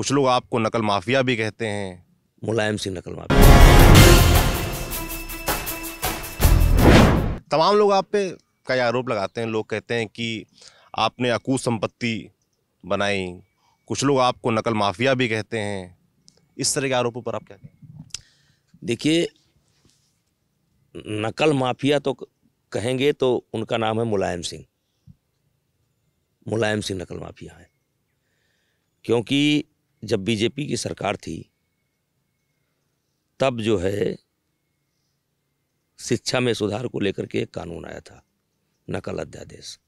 कुछ लोग आपको नकल माफिया भी कहते हैं मुलायम सिंह नकल माफिया तमाम लोग आप पे कई आरोप लगाते हैं लोग कहते हैं कि आपने अकूत संपत्ति बनाई कुछ लोग आपको नकल माफिया भी कहते हैं इस तरह के आरोपों पर आप क्या कहें देखिए नकल माफिया तो कहेंगे तो उनका नाम है मुलायम सिंह मुलायम सिंह नकल माफिया है क्योंकि जब बीजेपी की सरकार थी तब जो है शिक्षा में सुधार को लेकर के एक कानून आया था नकल अध्यादेश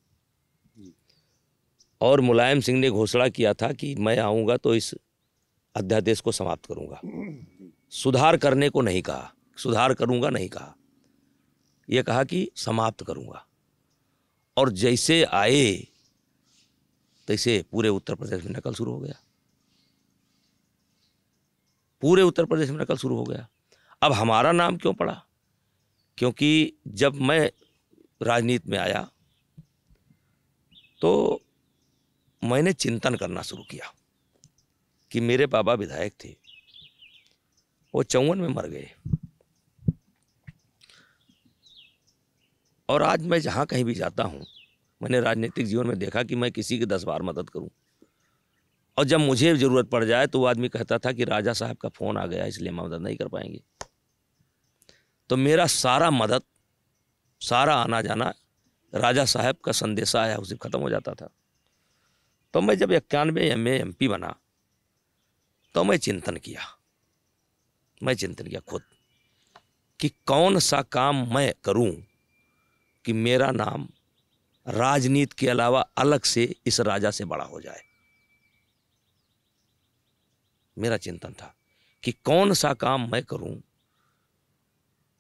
और मुलायम सिंह ने घोषणा किया था कि मैं आऊँगा तो इस अध्यादेश को समाप्त करूँगा सुधार करने को नहीं कहा सुधार करूँगा नहीं कहा यह कहा कि समाप्त करूँगा और जैसे आए तैसे पूरे उत्तर प्रदेश में नकल शुरू हो गया पूरे उत्तर प्रदेश में नकल शुरू हो गया अब हमारा नाम क्यों पड़ा क्योंकि जब मैं राजनीति में आया तो मैंने चिंतन करना शुरू किया कि मेरे पापा विधायक थे वो चौवन में मर गए और आज मैं जहाँ कहीं भी जाता हूँ मैंने राजनीतिक जीवन में देखा कि मैं किसी की दस बार मदद करूँ और जब मुझे ज़रूरत पड़ जाए तो वो आदमी कहता था कि राजा साहब का फ़ोन आ गया इसलिए मैं मदद नहीं कर पाएंगे तो मेरा सारा मदद सारा आना जाना राजा साहब का संदेशा आया उसे ख़त्म हो जाता था तो मैं जब इक्यानवे एम ए एम पी बना तो मैं चिंतन किया मैं चिंतन किया खुद कि कौन सा काम मैं करूं कि मेरा नाम राजनीति के अलावा अलग से इस राजा से बड़ा हो जाए मेरा चिंतन था कि कौन सा काम मैं करूं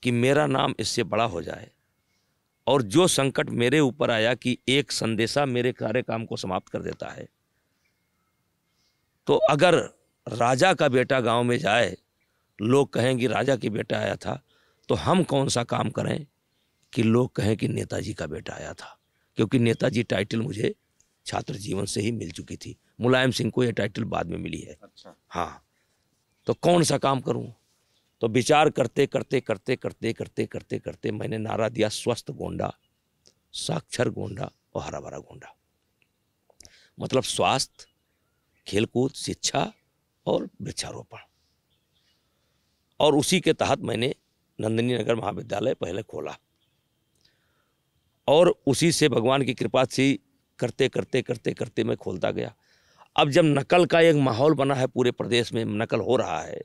कि मेरा नाम इससे बड़ा हो जाए और जो संकट मेरे ऊपर आया कि एक संदेशा मेरे सारे काम को समाप्त कर देता है तो अगर राजा का बेटा गांव में जाए लोग कि राजा की बेटा आया था तो हम कौन सा काम करें कि लोग कहें कि नेताजी का बेटा आया था क्योंकि नेताजी टाइटल मुझे छात्र जीवन से ही मिल चुकी थी मुलायम सिंह को यह टाइटल बाद में मिली है अच्छा हाँ तो कौन सा काम करूँ तो विचार करते करते करते करते करते करते करते मैंने नारा दिया स्वस्थ गोंडा साक्षर गोंडा और हरा भरा गोंडा मतलब स्वास्थ्य खेलकूद शिक्षा और वृक्षारोपण और उसी के तहत मैंने नंदिनी नगर महाविद्यालय पहले खोला और उसी से भगवान की कृपा से करते करते करते करते मैं खोलता गया अब जब नकल का एक माहौल बना है पूरे प्रदेश में नकल हो रहा है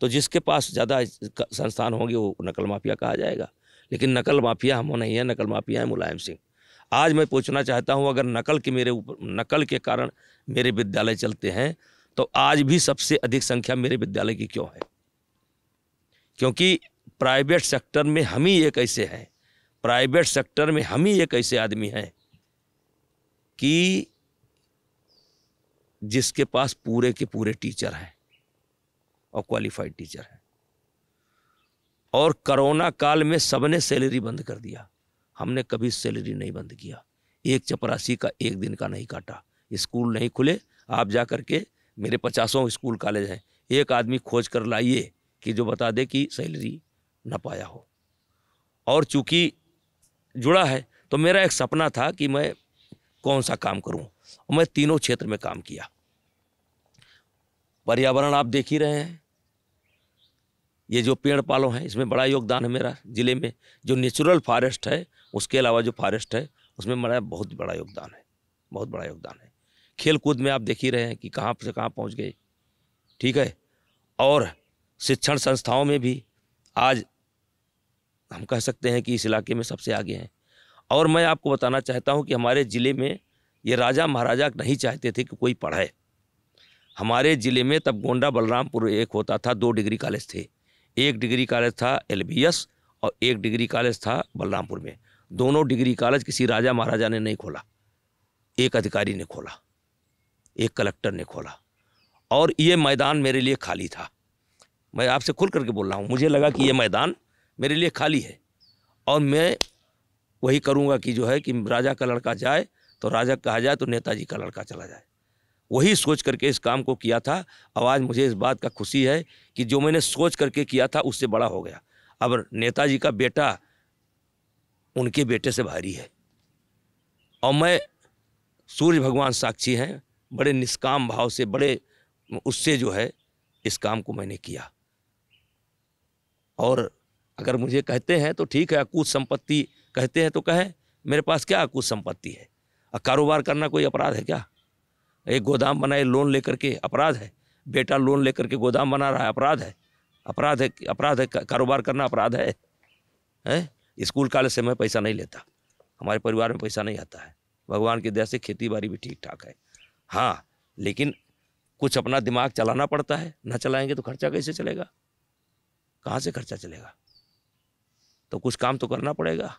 तो जिसके पास ज़्यादा संस्थान होंगे वो नकल माफिया कहा जाएगा लेकिन नकल माफिया हम नहीं है नकल माफिया है मुलायम सिंह आज मैं पूछना चाहता हूँ अगर नकल के मेरे ऊपर नकल के कारण मेरे विद्यालय चलते हैं तो आज भी सबसे अधिक संख्या मेरे विद्यालय की क्यों है क्योंकि प्राइवेट सेक्टर में हम ही एक ऐसे हैं प्राइवेट सेक्टर में हम ही एक ऐसे आदमी हैं कि जिसके पास पूरे के पूरे टीचर हैं और क्वालिफाइड टीचर हैं और कोरोना काल में सबने सैलरी बंद कर दिया हमने कभी सैलरी नहीं बंद किया एक चपरासी का एक दिन का नहीं काटा स्कूल नहीं खुले आप जा करके मेरे पचासों स्कूल कॉलेज हैं एक आदमी खोज कर लाइए कि जो बता दे कि सैलरी ना पाया हो और चूँकि जुड़ा है तो मेरा एक सपना था कि मैं कौन सा काम करूँ मैं तीनों क्षेत्र में काम किया पर्यावरण आप देख ही रहे हैं ये जो पेड़ पालो हैं इसमें बड़ा योगदान है मेरा ज़िले में जो नेचुरल फॉरेस्ट है उसके अलावा जो फॉरेस्ट है उसमें मेरा बहुत बड़ा योगदान है बहुत बड़ा योगदान है खेल कूद में आप देख ही रहे हैं कि कहाँ से कहाँ पहुँच गए ठीक है और शिक्षण संस्थाओं में भी आज हम कह सकते हैं कि इस इलाके में सबसे आगे हैं और मैं आपको बताना चाहता हूँ कि हमारे ज़िले में ये राजा महाराजा नहीं चाहते थे कि कोई पढ़े हमारे ज़िले में तब गोंडा बलरामपुर एक होता था दो डिग्री कॉलेज थे एक डिग्री कॉलेज था एल और एक डिग्री कॉलेज था बलरामपुर में दोनों डिग्री कॉलेज किसी राजा महाराजा ने नहीं खोला एक अधिकारी ने खोला एक कलेक्टर ने खोला और ये मैदान मेरे लिए खाली था मैं आपसे खुल करके बोल रहा हूँ मुझे लगा कि ये मैदान मेरे लिए खाली है और मैं वही करूँगा कि जो है कि राजा का लड़का जाए तो राजा कहा जाए तो नेताजी का लड़का चला जाए वही सोच करके इस काम को किया था अब आज मुझे इस बात का खुशी है कि जो मैंने सोच करके किया था उससे बड़ा हो गया अब नेताजी का बेटा उनके बेटे से भारी है और मैं सूर्य भगवान साक्षी हैं बड़े निष्काम भाव से बड़े उससे जो है इस काम को मैंने किया और अगर मुझे कहते हैं तो ठीक है अकूत संपत्ति कहते हैं तो कहें मेरे पास क्या अकूत संपत्ति है और कारोबार करना कोई अपराध है क्या एक गोदाम बनाए लोन लेकर के अपराध है बेटा लोन लेकर के गोदाम बना रहा है अपराध है अपराध है अपराध है कारोबार करना अपराध है ए स्कूल कॉलेज से मैं पैसा नहीं लेता हमारे परिवार में पैसा नहीं आता है भगवान की दया से खेती बाड़ी भी ठीक ठाक है हाँ लेकिन कुछ अपना दिमाग चलाना पड़ता है ना चलाएंगे तो खर्चा कैसे चलेगा कहाँ से खर्चा चलेगा तो कुछ काम तो करना पड़ेगा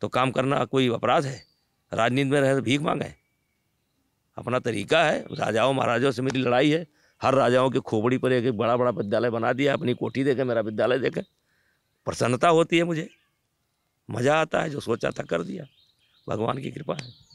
तो काम करना कोई अपराध है राजनीति में रहे तो भीख मांगे अपना तरीका है राजाओं महाराजाओं से मेरी लड़ाई है हर राजाओं की खोपड़ी पर एक बड़ा बड़ा विद्यालय बना दिया अपनी कोठी देखे मेरा विद्यालय देखे प्रसन्नता होती है मुझे मज़ा आता है जो सोचा था कर दिया भगवान की कृपा है